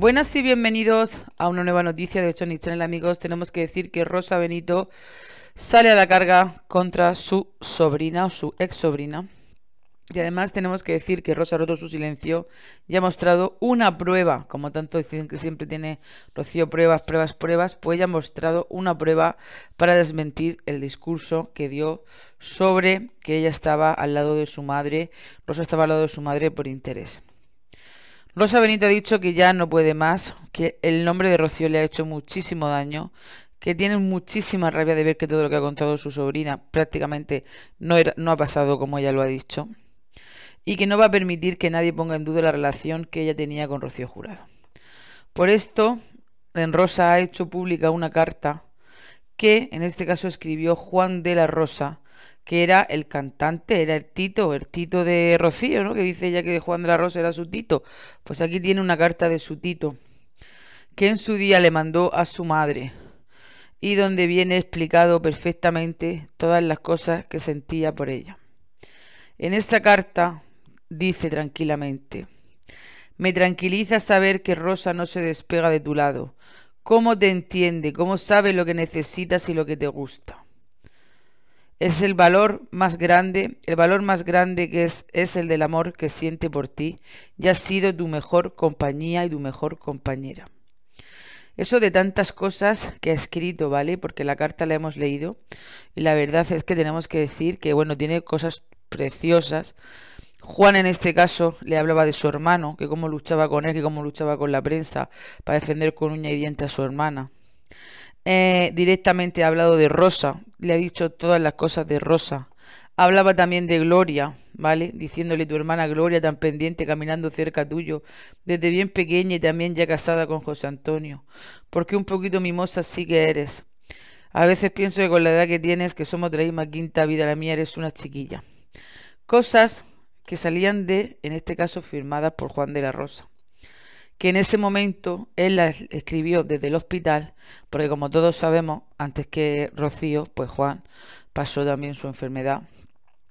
Buenas y bienvenidos a una nueva noticia de Johnny Channel, amigos. Tenemos que decir que Rosa Benito sale a la carga contra su sobrina o su ex sobrina. Y además tenemos que decir que Rosa ha roto su silencio y ha mostrado una prueba, como tanto dicen que siempre tiene Rocío pruebas, pruebas, pruebas, pues ella ha mostrado una prueba para desmentir el discurso que dio sobre que ella estaba al lado de su madre, Rosa estaba al lado de su madre por interés. Rosa Benito ha dicho que ya no puede más, que el nombre de Rocío le ha hecho muchísimo daño, que tiene muchísima rabia de ver que todo lo que ha contado su sobrina prácticamente no, ha pasado como ella lo ha dicho, y que no va a permitir que nadie ponga en duda la relación que ella tenía con Rocío Jurado. Por esto, en Rosa ha hecho pública una carta que en este caso escribió Juan de la Rosa, que era el cantante, era el Tito, el Tito de Rocío, ¿no? Que dice ella que Juan de la Rosa era su Tito. Pues aquí tiene una carta de su Tito, que en su día le mandó a su madre, y donde viene explicado perfectamente todas las cosas que sentía por ella. En esta carta dice tranquilamente, me tranquiliza saber que Rosa no se despega de tu lado, cómo te entiende, cómo sabe lo que necesitas y lo que te gusta. Es el valor más grande, el valor más grande que es, el del amor que siente por ti y ha sido tu mejor compañía y tu mejor compañera. Eso de tantas cosas que ha escrito, ¿vale? Porque la carta la hemos leído y la verdad es que tenemos que decir que, bueno, tiene cosas preciosas, Juan en este caso le hablaba de su hermano, que cómo luchaba con él, que cómo luchaba con la prensa para defender con uña y diente a su hermana. Eh, directamente ha hablado de Rosa, le ha dicho todas las cosas de Rosa. Hablaba también de Gloria, ¿vale? Diciéndole tu hermana Gloria tan pendiente, caminando cerca tuyo, desde bien pequeña y también ya casada con José Antonio. Porque un poquito mimosa sí que eres. A veces pienso que con la edad que tienes, que somos de la misma quinta vida, la mía eres una chiquilla. Cosas que salían de, en este caso, firmadas por Juan de la Rosa, que en ese momento él las escribió desde el hospital, porque como todos sabemos, antes que Rocío, pues Juan pasó también su enfermedad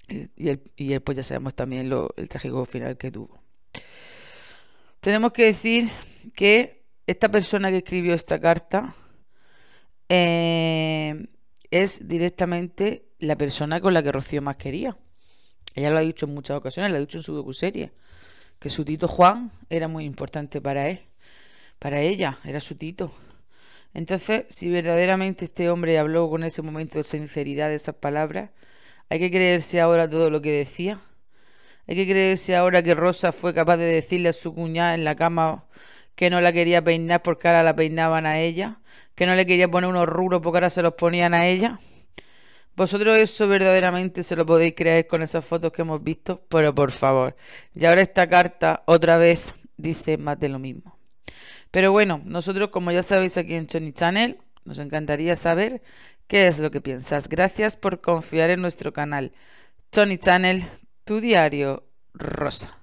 y él, pues ya sabemos también lo, el trágico final que tuvo. Tenemos que decir que esta persona que escribió esta carta eh, es directamente la persona con la que Rocío más quería ella lo ha dicho en muchas ocasiones, lo ha dicho en su docuserie, que su tito Juan era muy importante para él, para ella, era su tito. Entonces, si verdaderamente este hombre habló con ese momento de sinceridad de esas palabras, hay que creerse ahora todo lo que decía. Hay que creerse ahora que Rosa fue capaz de decirle a su cuñada en la cama que no la quería peinar porque ahora la peinaban a ella, que no le quería poner unos rulos porque ahora se los ponían a ella. Vosotros eso verdaderamente se lo podéis creer con esas fotos que hemos visto, pero por favor. Y ahora esta carta otra vez dice más de lo mismo. Pero bueno, nosotros como ya sabéis aquí en Chony Channel, nos encantaría saber qué es lo que piensas. Gracias por confiar en nuestro canal. Tony Channel, tu diario rosa.